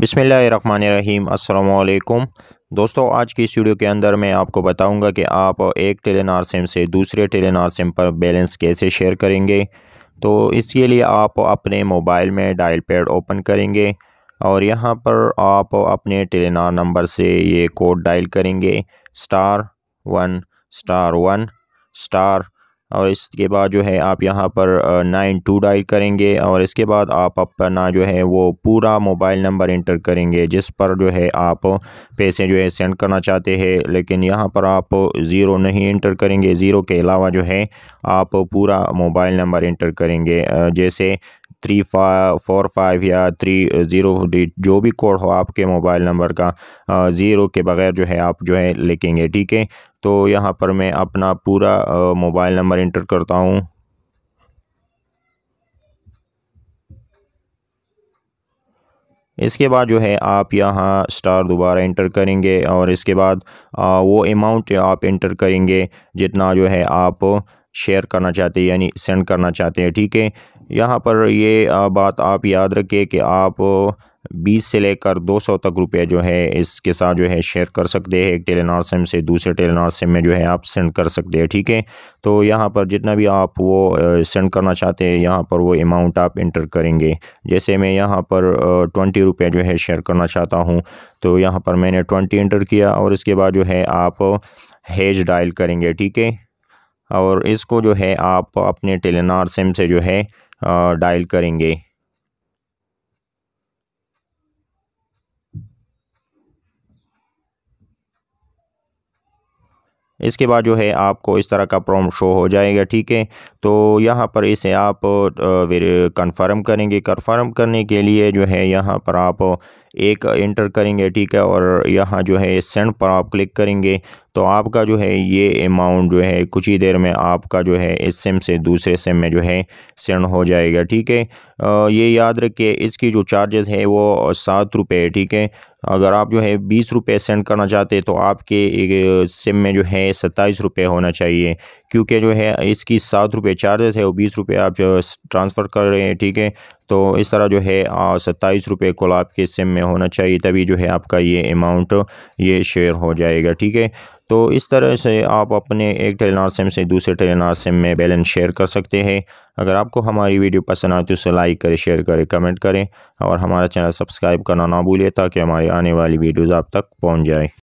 बिसमीम् अल्लाम दोस्तों आज की स्टूडियो के अंदर मैं आपको बताऊंगा कि आप एक टेलीनार सिम से दूसरे टेलीनार सिम पर बैलेंस कैसे शेयर करेंगे तो इसके लिए आप अपने मोबाइल में डायल पैड ओपन करेंगे और यहाँ पर आप अपने टेलीनार नंबर से ये कोड डायल करेंगे star one star one star और इसके बाद जो है आप यहाँ पर नाइन टू डाइल करेंगे और इसके बाद आप अपना जो है वो पूरा मोबाइल नंबर इंटर करेंगे जिस पर जो है आप पैसे जो है सेंड करना चाहते हैं लेकिन यहाँ पर आप ज़ीरो नहीं इंटर करेंगे ज़ीरो के अलावा जो है आप पूरा मोबाइल नंबर इंटर करेंगे जैसे थ्री फाइव फोर फाइव या थ्री uh, ज़ीरो जो भी कोड हो आपके मोबाइल नंबर का ज़ीरो uh, के बगैर जो है आप जो है लिखेंगे ठीक है तो यहाँ पर मैं अपना पूरा मोबाइल नंबर इंटर करता हूँ इसके बाद जो है आप यहाँ स्टार दोबारा इंटर करेंगे और इसके बाद uh, वो अमाउंट आप इंटर करेंगे जितना जो है आप शेयर करना चाहते हैं यानी सेंड करना चाहते हैं ठीक है यहाँ पर ये बात आप याद रखिए कि आप बीस से लेकर दो सौ तक रुपये जो है इसके साथ जो है शेयर कर सकते हैं एक टेलीनार सिम से दूसरे टेलीनार सिम में जो है आप सेंड कर सकते हैं ठीक है तो यहाँ पर जितना भी आप वो सेंड करना चाहते हैं यहाँ पर वो अमाउंट आप इंटर करेंगे जैसे मैं यहाँ पर ट्वेंटी रुपये जो है शेयर करना चाहता हूँ तो यहाँ पर मैंने ट्वेंटी इंटर किया और इसके बाद जो है आप हेज डायल करेंगे ठीक है और इसको जो है आप अपने टेलीनार सिम से जो है डायल करेंगे इसके बाद जो है आपको इस तरह का प्रॉम्प्ट शो हो जाएगा ठीक है तो यहाँ पर इसे आप कंफर्म करेंगे कंफर्म करने के लिए जो है यहाँ पर आप एक इंटर करेंगे ठीक है और यहाँ जो है सेंड पर आप क्लिक करेंगे तो आपका जो है ये अमाउंट जो है कुछ ही देर में आपका जो है इस सिम से दूसरे सिम में जो है सेंड हो जाएगा ठीक है ये याद रखिए इसकी जो चार्जेस है वो सात रुपये ठीक है अगर आप जो है बीस रुपये सेंड करना चाहते तो आपके सिम में जो है सत्ताईस रुपये होना चाहिए क्योंकि जो है इसकी सात रुपये चार्जेस है वो बीस रुपये आप ट्रांसफ़र कर रहे हैं ठीक है तो इस तरह जो है सत्ताईस रुपये को आपके सिम में होना चाहिए तभी जो है आपका ये अमाउंट ये शेयर हो जाएगा ठीक है तो इस तरह से आप अपने एक टेलीनार सिम से दूसरे टेलीनार सिम में बैलेंस शेयर कर सकते हैं अगर आपको हमारी वीडियो पसंद आए तो उसे लाइक करें शेयर करें कमेंट करें और हमारा चैनल सब्सक्राइब करना ना भूलिए ताकि हमारी आने वाली वीडियोज़ आप तक पहुँच जाए